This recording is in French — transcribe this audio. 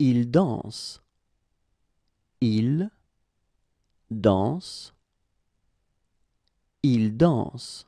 Il danse. Il danse. Il danse.